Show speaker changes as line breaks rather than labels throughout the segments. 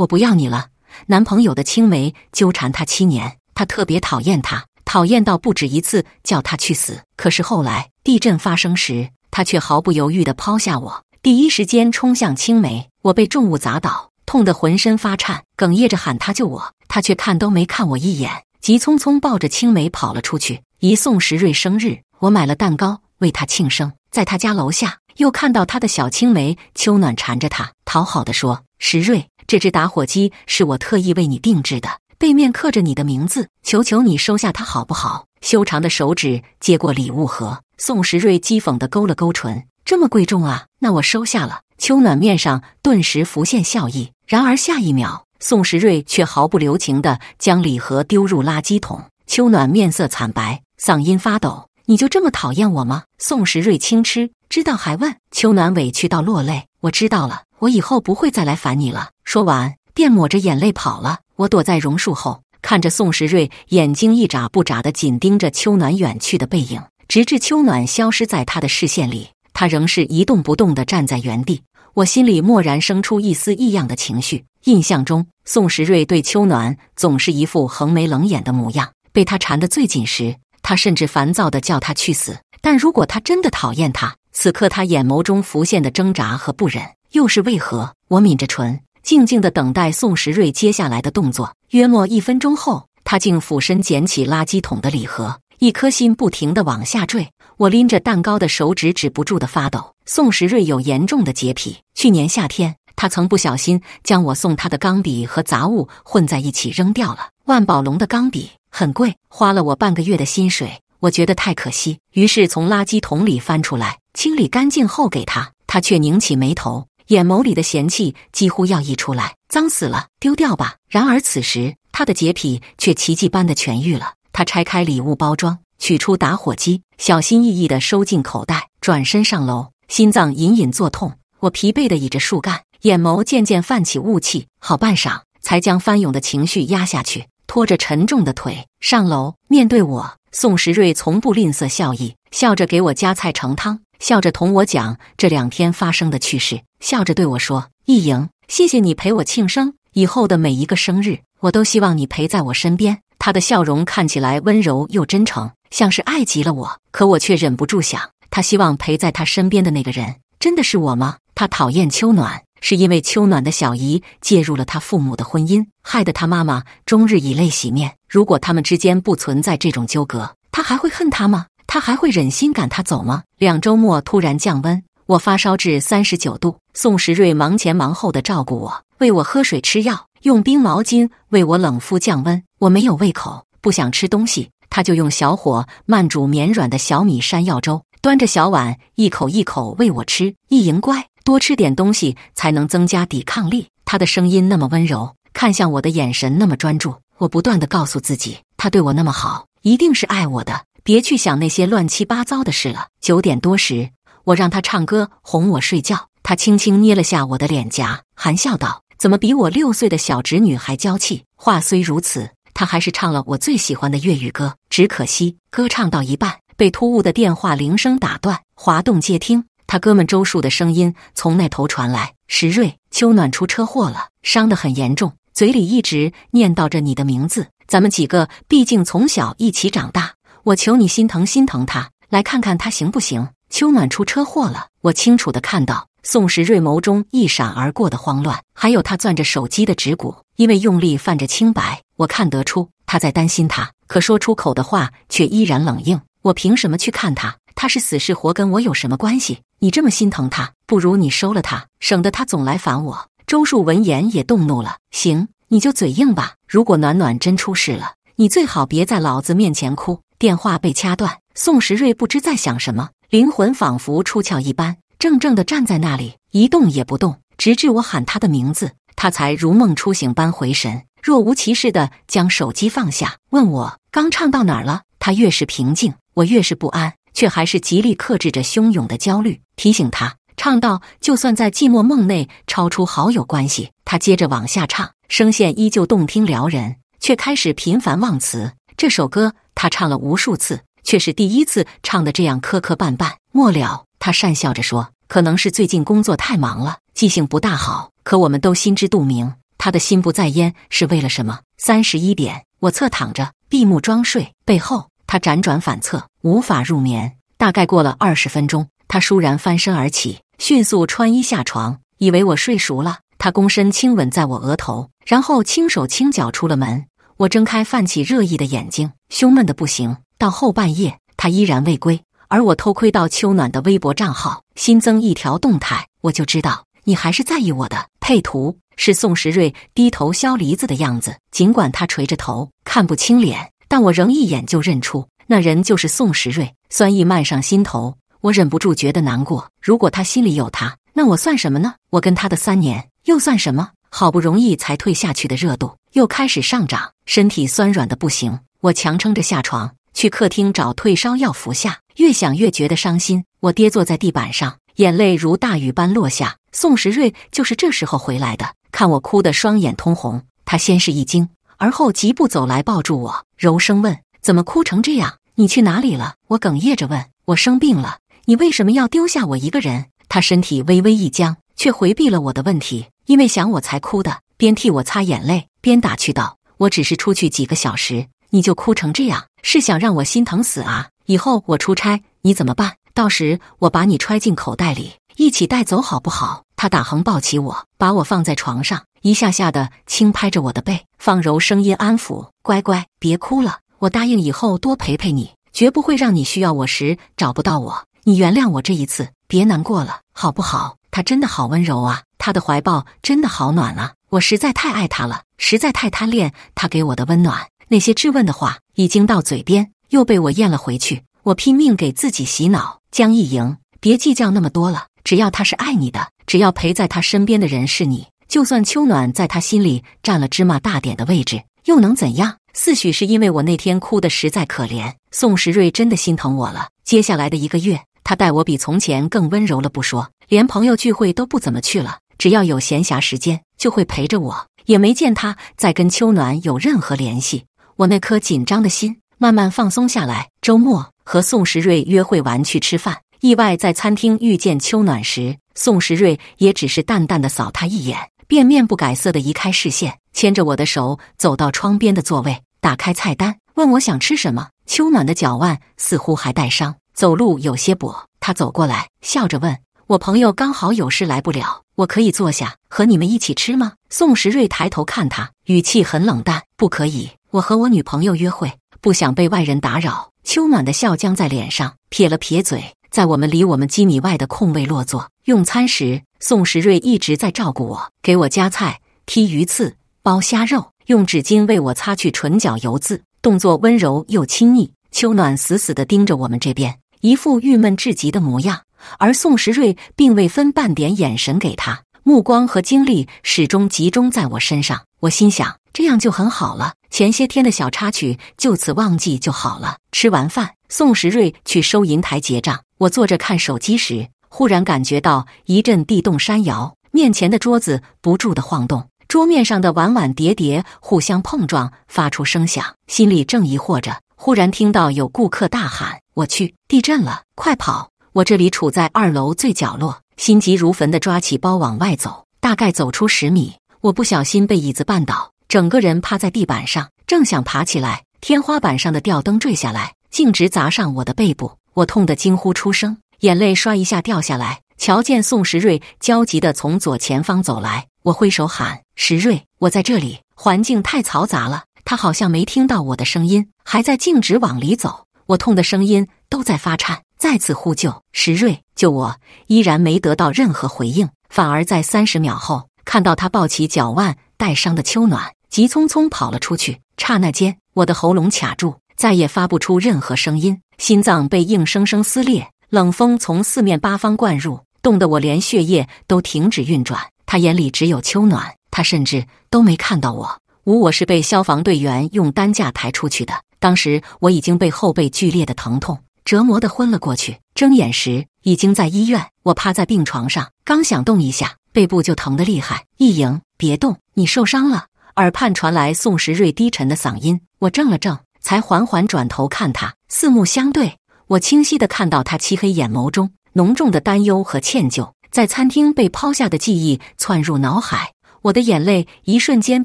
我不要你了。男朋友的青梅纠缠他七年，他特别讨厌他，讨厌到不止一次叫他去死。可是后来地震发生时，他却毫不犹豫地抛下我，第一时间冲向青梅。我被重物砸倒，痛得浑身发颤，哽咽着喊他救我，他却看都没看我一眼，急匆匆抱着青梅跑了出去。一送石瑞生日，我买了蛋糕为他庆生，在他家楼下又看到他的小青梅秋暖缠着他，讨好的说：“石瑞。”这只打火机是我特意为你定制的，背面刻着你的名字，求求你收下它好不好？修长的手指接过礼物盒，宋时瑞讥讽的勾了勾唇：“这么贵重啊，那我收下了。”秋暖面上顿时浮现笑意，然而下一秒，宋时瑞却毫不留情地将礼盒丢入垃圾桶。秋暖面色惨白，嗓音发抖：“你就这么讨厌我吗？”宋时瑞轻嗤：“知道还问？”秋暖委屈到落泪：“我知道了，我以后不会再来烦你了。”说完，便抹着眼泪跑了。我躲在榕树后，看着宋时瑞眼睛一眨不眨地紧盯着秋暖远去的背影，直至秋暖消失在他的视线里，他仍是一动不动地站在原地。我心里蓦然生出一丝异样的情绪。印象中，宋时瑞对秋暖总是一副横眉冷眼的模样，被他缠得最紧时，他甚至烦躁地叫他去死。但如果他真的讨厌他，此刻他眼眸中浮现的挣扎和不忍又是为何？我抿着唇。静静地等待宋时瑞接下来的动作。约莫一分钟后，他竟俯身捡起垃圾桶的礼盒，一颗心不停地往下坠。我拎着蛋糕的手指止不住地发抖。宋时瑞有严重的洁癖，去年夏天他曾不小心将我送他的钢笔和杂物混在一起扔掉了。万宝龙的钢笔很贵，花了我半个月的薪水，我觉得太可惜，于是从垃圾桶里翻出来，清理干净后给他，他却拧起眉头。眼眸里的嫌弃几乎要溢出来，脏死了，丢掉吧。然而此时，他的洁癖却奇迹般的痊愈了。他拆开礼物包装，取出打火机，小心翼翼的收进口袋，转身上楼。心脏隐隐作痛。我疲惫的倚着树干，眼眸渐渐泛起雾气。好半晌，才将翻涌的情绪压下去，拖着沉重的腿上楼。面对我，宋时瑞从不吝啬笑意，笑着给我夹菜盛汤。笑着同我讲这两天发生的趣事，笑着对我说：“易莹，谢谢你陪我庆生。以后的每一个生日，我都希望你陪在我身边。”他的笑容看起来温柔又真诚，像是爱极了我。可我却忍不住想，他希望陪在他身边的那个人，真的是我吗？他讨厌秋暖，是因为秋暖的小姨介入了他父母的婚姻，害得他妈妈终日以泪洗面。如果他们之间不存在这种纠葛，他还会恨他吗？他还会忍心赶他走吗？两周末突然降温，我发烧至三十九度。宋时瑞忙前忙后的照顾我，喂我喝水、吃药，用冰毛巾为我冷敷降温。我没有胃口，不想吃东西，他就用小火慢煮绵软的小米山药粥，端着小碗一口一口喂我吃。一莹乖，多吃点东西才能增加抵抗力。他的声音那么温柔，看向我的眼神那么专注，我不断的告诉自己，他对我那么好，一定是爱我的。别去想那些乱七八糟的事了。九点多时，我让他唱歌哄我睡觉。他轻轻捏了下我的脸颊，含笑道：“怎么比我六岁的小侄女还娇气？”话虽如此，他还是唱了我最喜欢的粤语歌。只可惜，歌唱到一半，被突兀的电话铃声打断。滑动接听，他哥们周树的声音从那头传来：“石瑞，秋暖出车祸了，伤得很严重，嘴里一直念叨着你的名字。咱们几个毕竟从小一起长大。”我求你心疼心疼他，来看看他行不行？秋暖出车祸了，我清楚的看到宋时瑞眸中一闪而过的慌乱，还有他攥着手机的指骨，因为用力泛着清白。我看得出他在担心他，可说出口的话却依然冷硬。我凭什么去看他？他是死是活跟我有什么关系？你这么心疼他，不如你收了他，省得他总来烦我。周树闻言也动怒了，行，你就嘴硬吧。如果暖暖真出事了，你最好别在老子面前哭。电话被掐断，宋时瑞不知在想什么，灵魂仿佛出窍一般，怔怔地站在那里一动也不动，直至我喊他的名字，他才如梦初醒般回神，若无其事地将手机放下，问我刚唱到哪儿了。他越是平静，我越是不安，却还是极力克制着汹涌的焦虑，提醒他唱到就算在寂寞梦内超出好友关系。他接着往下唱，声线依旧动听撩人，却开始频繁忘词。这首歌。他唱了无数次，却是第一次唱的这样磕磕绊绊。末了，他讪笑着说：“可能是最近工作太忙了，记性不大好。”可我们都心知肚明，他的心不在焉是为了什么？三十一点，我侧躺着，闭目装睡，背后他辗转反侧，无法入眠。大概过了二十分钟，他倏然翻身而起，迅速穿衣下床，以为我睡熟了，他躬身亲吻在我额头，然后轻手轻脚出了门。我睁开泛起热意的眼睛，胸闷的不行。到后半夜，他依然未归，而我偷窥到秋暖的微博账号新增一条动态，我就知道你还是在意我的。配图是宋时瑞低头削梨子的样子，尽管他垂着头，看不清脸，但我仍一眼就认出，那人就是宋时瑞。酸意漫上心头，我忍不住觉得难过。如果他心里有他，那我算什么呢？我跟他的三年又算什么？好不容易才退下去的热度又开始上涨，身体酸软的不行。我强撑着下床，去客厅找退烧药服下。越想越觉得伤心，我跌坐在地板上，眼泪如大雨般落下。宋时瑞就是这时候回来的，看我哭得双眼通红，他先是一惊，而后疾步走来，抱住我，柔声问：“怎么哭成这样？你去哪里了？”我哽咽着问：“我生病了，你为什么要丢下我一个人？”他身体微微一僵。却回避了我的问题，因为想我才哭的。边替我擦眼泪，边打趣道：“我只是出去几个小时，你就哭成这样，是想让我心疼死啊？以后我出差你怎么办？到时我把你揣进口袋里，一起带走好不好？”他打横抱起我，把我放在床上，一下下的轻拍着我的背，放柔声音安抚：“乖乖，别哭了。我答应以后多陪陪你，绝不会让你需要我时找不到我。你原谅我这一次，别难过了，好不好？”他真的好温柔啊，他的怀抱真的好暖啊，我实在太爱他了，实在太贪恋他给我的温暖。那些质问的话已经到嘴边，又被我咽了回去。我拼命给自己洗脑，江一莹，别计较那么多了，只要他是爱你的，只要陪在他身边的人是你，就算秋暖在他心里占了芝麻大点的位置，又能怎样？四许是因为我那天哭的实在可怜，宋时瑞真的心疼我了。接下来的一个月。他待我比从前更温柔了，不说，连朋友聚会都不怎么去了。只要有闲暇时间，就会陪着我。也没见他再跟秋暖有任何联系。我那颗紧张的心慢慢放松下来。周末和宋时瑞约会完去吃饭，意外在餐厅遇见秋暖时，宋时瑞也只是淡淡的扫他一眼，便面不改色的移开视线，牵着我的手走到窗边的座位，打开菜单，问我想吃什么。秋暖的脚腕似乎还带伤。走路有些跛，他走过来，笑着问我：“朋友刚好有事来不了，我可以坐下和你们一起吃吗？”宋时瑞抬头看他，语气很冷淡：“不可以，我和我女朋友约会，不想被外人打扰。”秋暖的笑僵在脸上，撇了撇嘴，在我们离我们几米外的空位落座。用餐时，宋时瑞一直在照顾我，给我夹菜、剔鱼刺、剥虾肉，用纸巾为我擦去唇角油渍，动作温柔又亲昵。秋暖死死地盯着我们这边。一副郁闷至极的模样，而宋时瑞并未分半点眼神给他，目光和精力始终集中在我身上。我心想，这样就很好了，前些天的小插曲就此忘记就好了。吃完饭，宋时瑞去收银台结账，我坐着看手机时，忽然感觉到一阵地动山摇，面前的桌子不住的晃动。桌面上的碗碗碟碟互相碰撞，发出声响。心里正疑惑着，忽然听到有顾客大喊：“我去，地震了！快跑！”我这里处在二楼最角落，心急如焚地抓起包往外走。大概走出十米，我不小心被椅子绊倒，整个人趴在地板上。正想爬起来，天花板上的吊灯坠下来，径直砸上我的背部。我痛得惊呼出声，眼泪唰一下掉下来。瞧见宋时瑞焦急地从左前方走来，我挥手喊。石瑞，我在这里，环境太嘈杂了。他好像没听到我的声音，还在径直往里走。我痛的声音都在发颤，再次呼救。石瑞，救我！依然没得到任何回应，反而在三十秒后看到他抱起脚腕带伤的秋暖，急匆匆跑了出去。刹那间，我的喉咙卡住，再也发不出任何声音，心脏被硬生生撕裂，冷风从四面八方灌入，冻得我连血液都停止运转。他眼里只有秋暖，他甚至都没看到我。无，我是被消防队员用担架抬出去的。当时我已经被后背剧烈的疼痛折磨的昏了过去。睁眼时已经在医院，我趴在病床上，刚想动一下，背部就疼得厉害。易莹，别动，你受伤了。耳畔传来宋时瑞低沉的嗓音。我怔了怔，才缓缓转头看他。四目相对，我清晰的看到他漆黑眼眸中浓重的担忧和歉疚。在餐厅被抛下的记忆窜入脑海，我的眼泪一瞬间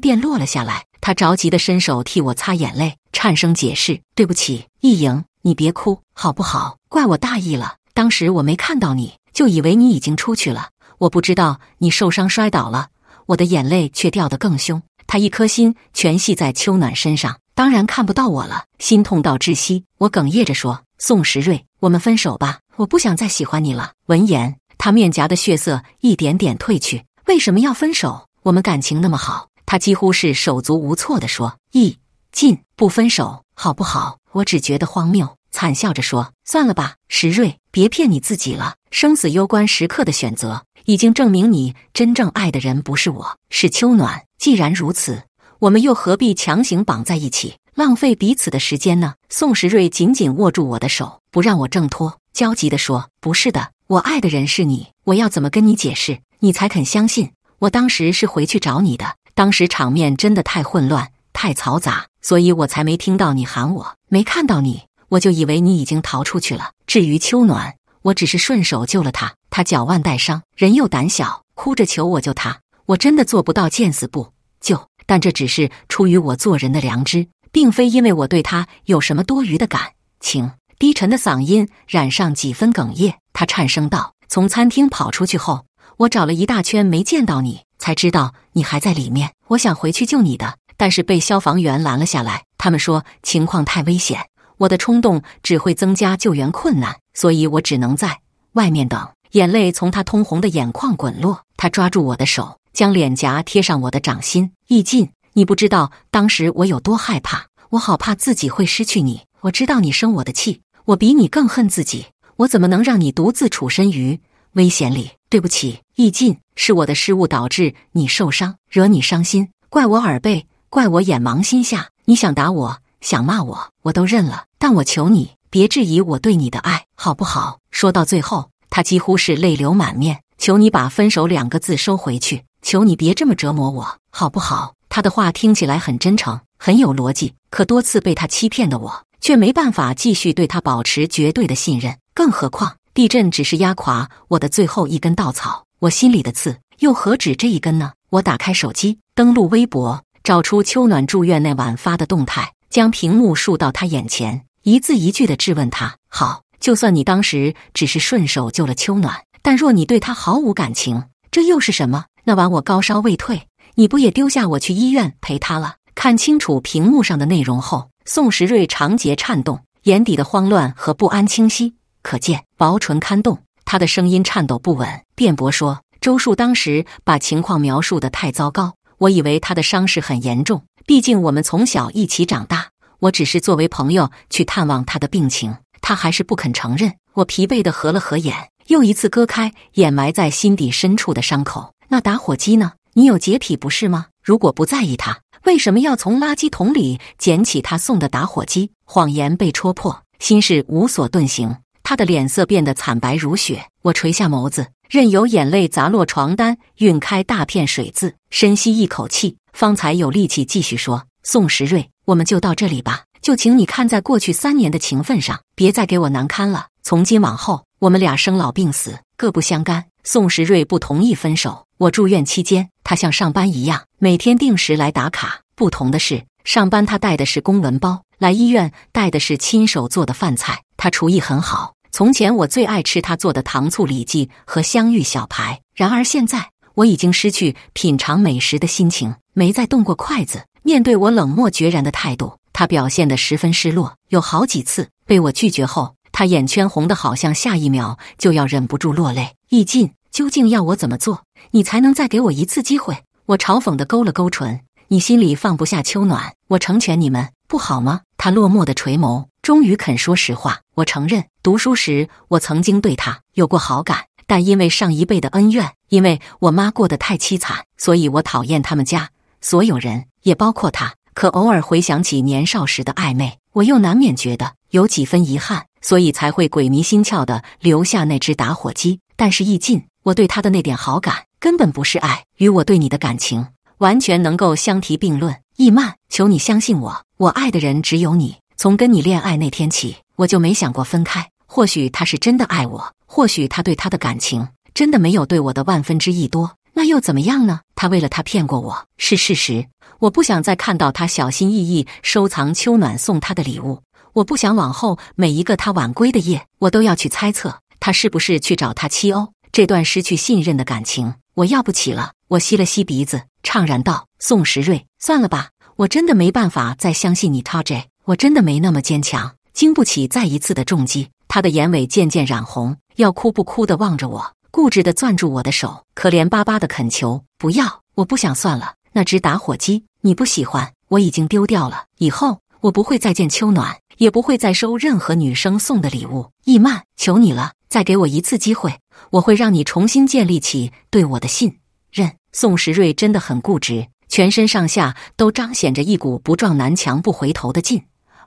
便落了下来。他着急地伸手替我擦眼泪，颤声解释：“对不起，易莹，你别哭，好不好？怪我大意了，当时我没看到你，就以为你已经出去了。我不知道你受伤摔倒了，我的眼泪却掉得更凶。”他一颗心全系在秋暖身上，当然看不到我了，心痛到窒息。我哽咽着说：“宋时瑞，我们分手吧，我不想再喜欢你了。”闻言。他面颊的血色一点点褪去，为什么要分手？我们感情那么好。他几乎是手足无措地说：“易尽，不分手，好不好？”我只觉得荒谬，惨笑着说：“算了吧，石瑞，别骗你自己了。生死攸关时刻的选择，已经证明你真正爱的人不是我，是秋暖。既然如此，我们又何必强行绑在一起，浪费彼此的时间呢？”宋石瑞紧紧握住我的手，不让我挣脱，焦急地说：“不是的。”我爱的人是你，我要怎么跟你解释，你才肯相信？我当时是回去找你的，当时场面真的太混乱，太嘈杂，所以我才没听到你喊我，没看到你，我就以为你已经逃出去了。至于秋暖，我只是顺手救了他，他脚腕带伤，人又胆小，哭着求我救他，我真的做不到见死不救。但这只是出于我做人的良知，并非因为我对他有什么多余的感情。低沉的嗓音染上几分哽咽，他颤声道：“从餐厅跑出去后，我找了一大圈没见到你，才知道你还在里面。我想回去救你的，但是被消防员拦了下来。他们说情况太危险，我的冲动只会增加救援困难，所以我只能在外面等。”眼泪从他通红的眼眶滚落，他抓住我的手，将脸颊贴上我的掌心，易进。你不知道当时我有多害怕，我好怕自己会失去你。我知道你生我的气。我比你更恨自己，我怎么能让你独自处身于危险里？对不起，易进，是我的失误导致你受伤，惹你伤心，怪我耳背，怪我眼盲心瞎。你想打我，想骂我，我都认了，但我求你别质疑我对你的爱，好不好？说到最后，他几乎是泪流满面，求你把分手两个字收回去，求你别这么折磨我，好不好？他的话听起来很真诚，很有逻辑，可多次被他欺骗的我。却没办法继续对他保持绝对的信任，更何况地震只是压垮我的最后一根稻草，我心里的刺又何止这一根呢？我打开手机，登录微博，找出秋暖住院那晚发的动态，将屏幕竖到他眼前，一字一句的质问他：“好，就算你当时只是顺手救了秋暖，但若你对他毫无感情，这又是什么？那晚我高烧未退，你不也丢下我去医院陪他了？”看清楚屏幕上的内容后。宋时瑞长睫颤动，眼底的慌乱和不安清晰可见，薄唇堪动，他的声音颤抖不稳，辩驳说：“周树当时把情况描述的太糟糕，我以为他的伤势很严重，毕竟我们从小一起长大，我只是作为朋友去探望他的病情，他还是不肯承认。”我疲惫的合了合眼，又一次割开掩埋在心底深处的伤口。那打火机呢？你有洁癖不是吗？如果不在意他。为什么要从垃圾桶里捡起他送的打火机？谎言被戳破，心事无所遁形。他的脸色变得惨白如雪。我垂下眸子，任由眼泪砸落床单，晕开大片水渍。深吸一口气，方才有力气继续说：“宋时瑞，我们就到这里吧。就请你看在过去三年的情分上，别再给我难堪了。从今往后，我们俩生老病死各不相干。”宋时瑞不同意分手。我住院期间，他像上班一样，每天定时来打卡。不同的是，上班他带的是公文包，来医院带的是亲手做的饭菜。他厨艺很好，从前我最爱吃他做的糖醋里脊和香芋小排。然而现在，我已经失去品尝美食的心情，没再动过筷子。面对我冷漠决然的态度，他表现得十分失落。有好几次被我拒绝后，他眼圈红得好像下一秒就要忍不住落泪。易进，究竟要我怎么做？你才能再给我一次机会。我嘲讽的勾了勾唇，你心里放不下秋暖，我成全你们不好吗？他落寞的垂眸，终于肯说实话。我承认，读书时我曾经对他有过好感，但因为上一辈的恩怨，因为我妈过得太凄惨，所以我讨厌他们家所有人，也包括他。可偶尔回想起年少时的暧昧，我又难免觉得有几分遗憾，所以才会鬼迷心窍的留下那只打火机。但是一尽，我对他的那点好感。根本不是爱，与我对你的感情完全能够相提并论。易曼，求你相信我，我爱的人只有你。从跟你恋爱那天起，我就没想过分开。或许他是真的爱我，或许他对他的感情真的没有对我的万分之一多，那又怎么样呢？他为了他骗过我，是事实。我不想再看到他小心翼翼收藏秋暖送他的礼物。我不想往后每一个他晚归的夜，我都要去猜测他是不是去找他妻欧。这段失去信任的感情。我要不起了，我吸了吸鼻子，怅然道：“宋时瑞，算了吧，我真的没办法再相信你，Taj，我真的没那么坚强，经不起再一次的重击。”他的眼尾渐渐染红，要哭不哭的望着我，固执的攥住我的手，可怜巴巴的恳求：“不要，我不想算了。”那只打火机你不喜欢，我已经丢掉了，以后。我不会再见秋暖，也不会再收任何女生送的礼物。易曼，求你了，再给我一次机会，我会让你重新建立起对我的信任。宋时瑞真的很固执，全身上下都彰显着一股不撞南墙不回头的劲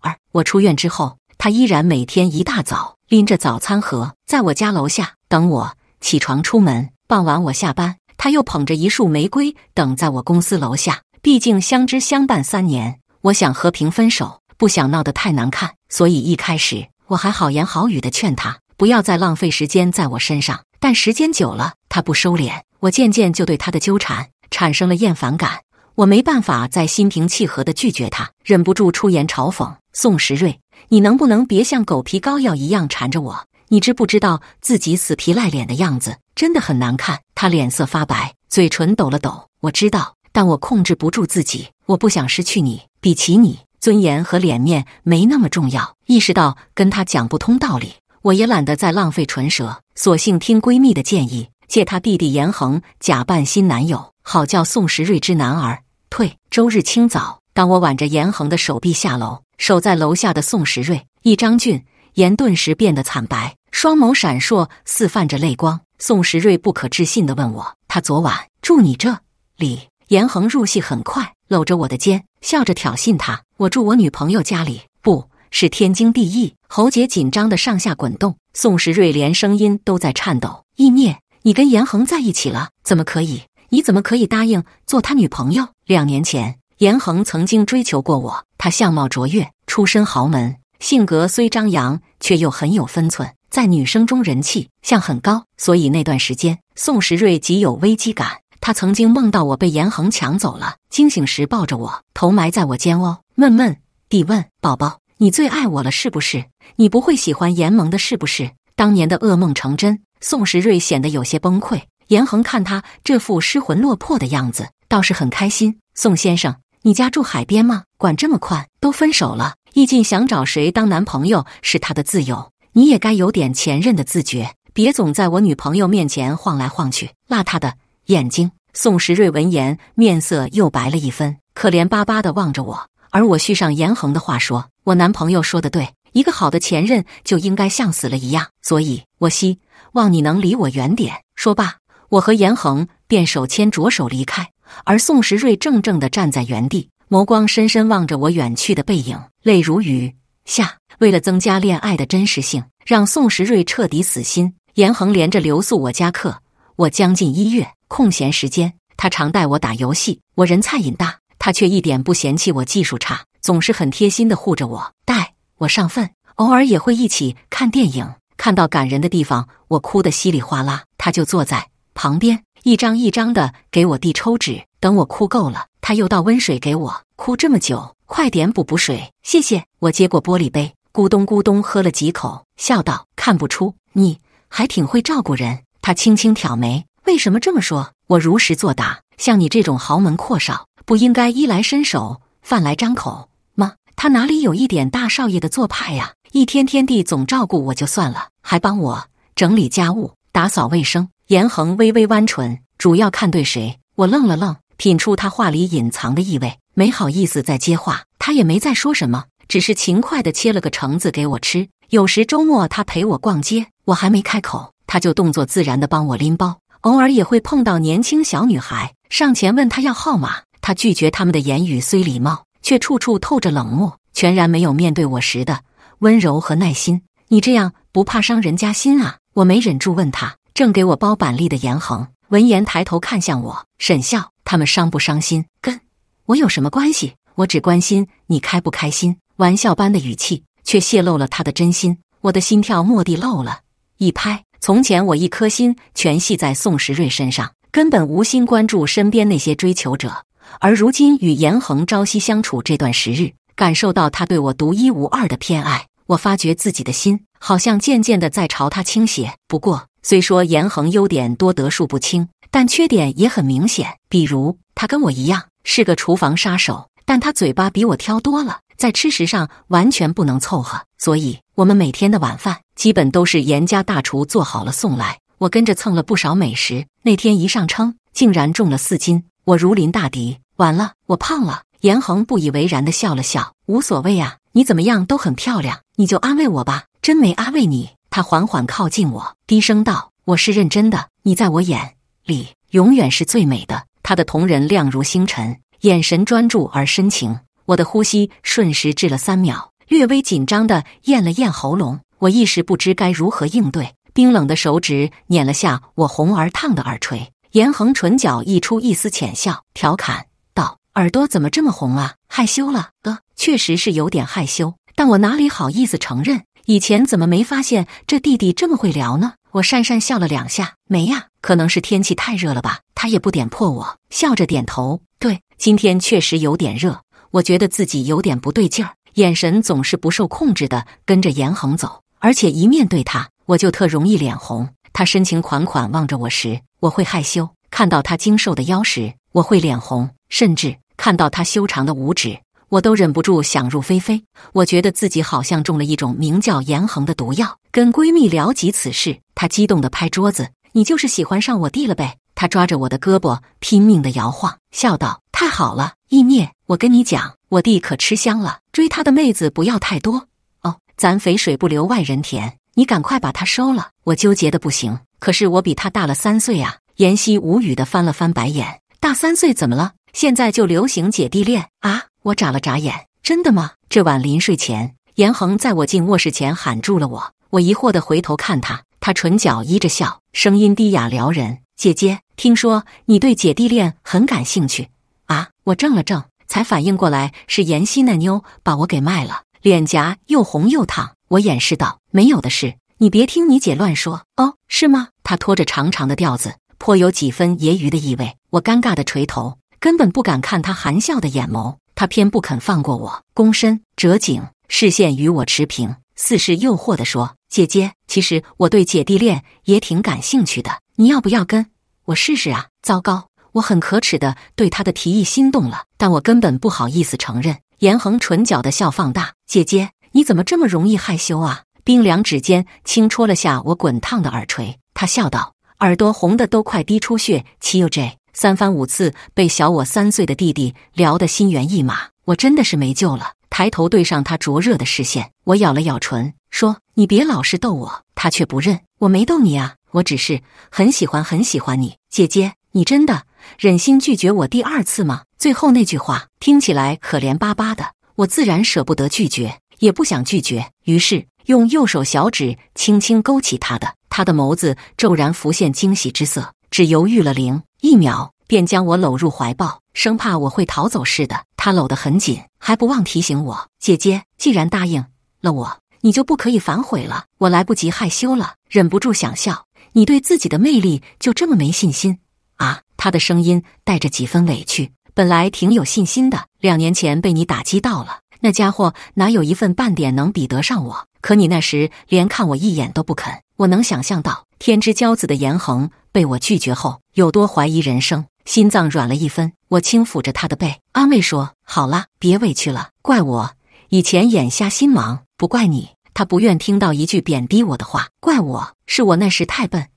儿。我出院之后，他依然每天一大早拎着早餐盒在我家楼下等我起床出门；傍晚我下班，他又捧着一束玫瑰等在我公司楼下。毕竟相知相伴三年。我想和平分手，不想闹得太难看，所以一开始我还好言好语的劝他不要再浪费时间在我身上。但时间久了，他不收敛，我渐渐就对他的纠缠产生了厌烦感。我没办法再心平气和的拒绝他，忍不住出言嘲讽：“宋时瑞，你能不能别像狗皮膏药一样缠着我？你知不知道自己死皮赖脸的样子真的很难看？”他脸色发白，嘴唇抖了抖。我知道，但我控制不住自己，我不想失去你。比起你，尊严和脸面没那么重要。意识到跟他讲不通道理，我也懒得再浪费唇舌，索性听闺蜜的建议，借她弟弟严恒假扮新男友，好叫宋时睿之男儿退。周日清早，当我挽着严恒的手臂下楼，守在楼下的宋时睿一张俊颜顿时变得惨白，双眸闪烁，似泛着泪光。宋时睿不可置信的问我：“他昨晚住你这里？”严恒入戏很快，搂着我的肩，笑着挑衅他：“我住我女朋友家里，不是天经地义？”侯杰紧张的上下滚动，宋时瑞连声音都在颤抖：“意念，你跟严恒在一起了，怎么可以？你怎么可以答应做他女朋友？”两年前，严恒曾经追求过我，他相貌卓越，出身豪门，性格虽张扬，却又很有分寸，在女生中人气像很高，所以那段时间，宋时瑞极有危机感。他曾经梦到我被严恒抢走了，惊醒时抱着我，头埋在我肩，哦，闷闷地问：“宝宝，你最爱我了是不是？你不会喜欢严萌的，是不是？”当年的噩梦成真，宋时瑞显得有些崩溃。严恒看他这副失魂落魄的样子，倒是很开心。宋先生，你家住海边吗？管这么宽，都分手了，易进想找谁当男朋友是他的自由，你也该有点前任的自觉，别总在我女朋友面前晃来晃去，邋遢的。眼睛，宋时瑞闻言，面色又白了一分，可怜巴巴地望着我，而我续上严恒的话说：“我男朋友说的对，一个好的前任就应该像死了一样，所以我希望你能离我远点。”说罢，我和严恒便手牵着手离开，而宋时瑞怔怔地站在原地，眸光深深望着我远去的背影，泪如雨下。为了增加恋爱的真实性，让宋时瑞彻底死心，严恒连着留宿我家客我将近一月。空闲时间，他常带我打游戏。我人菜瘾大，他却一点不嫌弃我技术差，总是很贴心的护着我，带我上分。偶尔也会一起看电影，看到感人的地方，我哭得稀里哗啦，他就坐在旁边，一张一张的给我递抽纸。等我哭够了，他又倒温水给我。哭这么久，快点补补水，谢谢。我接过玻璃杯，咕咚咕咚喝了几口，笑道：“看不出你还挺会照顾人。”他轻轻挑眉。为什么这么说？我如实作答。像你这种豪门阔少，不应该衣来伸手，饭来张口吗？他哪里有一点大少爷的做派呀！一天天地总照顾我就算了，还帮我整理家务，打扫卫生。严恒微微弯唇，主要看对谁。我愣了愣，品出他话里隐藏的意味，没好意思再接话。他也没再说什么，只是勤快地切了个橙子给我吃。有时周末他陪我逛街，我还没开口，他就动作自然地帮我拎包。偶尔也会碰到年轻小女孩上前问他要号码，他拒绝他们的言语虽礼貌，却处处透着冷漠，全然没有面对我时的温柔和耐心。你这样不怕伤人家心啊？我没忍住问他。正给我剥板栗的严恒闻言抬头看向我，沈笑：“他们伤不伤心，跟我有什么关系？我只关心你开不开心。”玩笑般的语气，却泄露了他的真心。我的心跳蓦地漏了一拍。从前我一颗心全系在宋时瑞身上，根本无心关注身边那些追求者。而如今与严恒朝夕相处这段时日，感受到他对我独一无二的偏爱，我发觉自己的心好像渐渐的在朝他倾斜。不过虽说严恒优点多得数不清，但缺点也很明显，比如他跟我一样是个厨房杀手，但他嘴巴比我挑多了，在吃食上完全不能凑合，所以。我们每天的晚饭基本都是严家大厨做好了送来，我跟着蹭了不少美食。那天一上称，竟然重了四斤，我如临大敌，完了，我胖了。严恒不以为然的笑了笑：“无所谓啊，你怎么样都很漂亮，你就安慰我吧。”真没安慰你。他缓缓靠近我，低声道：“我是认真的，你在我眼里永远是最美的。”他的瞳仁亮如星辰，眼神专注而深情。我的呼吸瞬时滞了三秒。略微紧张的咽了咽喉咙，我一时不知该如何应对。冰冷的手指捻了下我红而烫的耳垂，严恒唇角溢出一丝浅笑，调侃道：“耳朵怎么这么红啊？害羞了？”呃，确实是有点害羞，但我哪里好意思承认？以前怎么没发现这弟弟这么会聊呢？我讪讪笑了两下，没呀，可能是天气太热了吧。他也不点破我，笑着点头：“对，今天确实有点热，我觉得自己有点不对劲儿。”眼神总是不受控制的跟着严恒走，而且一面对他，我就特容易脸红。他深情款款望着我时，我会害羞；看到他精瘦的腰时，我会脸红；甚至看到他修长的五指，我都忍不住想入非非。我觉得自己好像中了一种名叫严恒的毒药。跟闺蜜聊及此事，她激动地拍桌子：“你就是喜欢上我弟了呗！”她抓着我的胳膊，拼命的摇晃，笑道：“太好了，意念。”我跟你讲，我弟可吃香了，追他的妹子不要太多哦，咱肥水不流外人田，你赶快把他收了。我纠结的不行，可是我比他大了三岁啊。言希无语地翻了翻白眼，大三岁怎么了？现在就流行姐弟恋啊？我眨了眨眼，真的吗？这晚临睡前，严恒在我进卧室前喊住了我，我疑惑地回头看他，他唇角依着笑，声音低哑撩人。姐姐，听说你对姐弟恋很感兴趣啊？我怔了怔。才反应过来是妍希那妞把我给卖了，脸颊又红又烫。我掩饰道：“没有的事，你别听你姐乱说。”哦，是吗？她拖着长长的调子，颇有几分揶揄的意味。我尴尬的垂头，根本不敢看他含笑的眼眸。他偏不肯放过我，躬身折颈，视线与我持平，似是诱惑的说：“姐姐，其实我对姐弟恋也挺感兴趣的，你要不要跟我试试啊？”糟糕。我很可耻的对他的提议心动了，但我根本不好意思承认。严恒唇角的笑放大，姐姐你怎么这么容易害羞啊？冰凉指尖轻戳了下我滚烫的耳垂，他笑道，耳朵红的都快滴出血。七 u j 三番五次被小我三岁的弟弟撩得心猿意马，我真的是没救了。抬头对上他灼热的视线，我咬了咬唇，说：“你别老是逗我。”他却不认，我没逗你啊，我只是很喜欢很喜欢你，姐姐，你真的。忍心拒绝我第二次吗？最后那句话听起来可怜巴巴的，我自然舍不得拒绝，也不想拒绝。于是用右手小指轻轻勾起他的，他的眸子骤然浮现惊喜之色，只犹豫了零一秒，便将我搂入怀抱，生怕我会逃走似的。他搂得很紧，还不忘提醒我：“姐姐，既然答应了我，你就不可以反悔了。”我来不及害羞了，忍不住想笑。你对自己的魅力就这么没信心？啊，他的声音带着几分委屈。本来挺有信心的，两年前被你打击到了。那家伙哪有一份半点能比得上我？可你那时连看我一眼都不肯。我能想象到天之骄子的严恒被我拒绝后有多怀疑人生，心脏软了一分。我轻抚着他的背，安慰说：“好了，别委屈了。怪我以前眼瞎心盲，不怪你。”他不愿听到一句贬低我的话。怪我，是我那时太笨。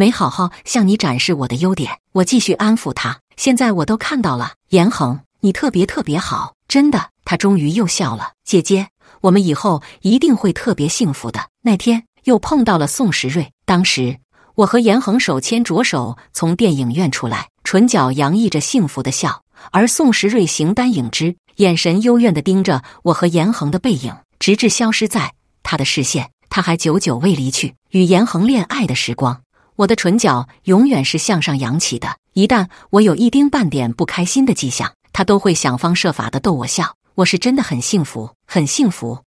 没好好向你展示我的优点，我继续安抚他。现在我都看到了，严恒，你特别特别好，真的。他终于又笑了。姐姐，我们以后一定会特别幸福的。那天又碰到了宋时瑞，当时我和严恒手牵着手从电影院出来，唇角洋溢着幸福的笑，而宋时瑞形单影只，眼神幽怨的盯着我和严恒的背影，直至消失在他的视线。他还久久未离去。与严恒恋爱的时光。我的唇角永远是向上扬起的，一旦我有一丁半点不开心的迹象，他都会想方设法的逗我笑。我是真的很幸福，很幸福。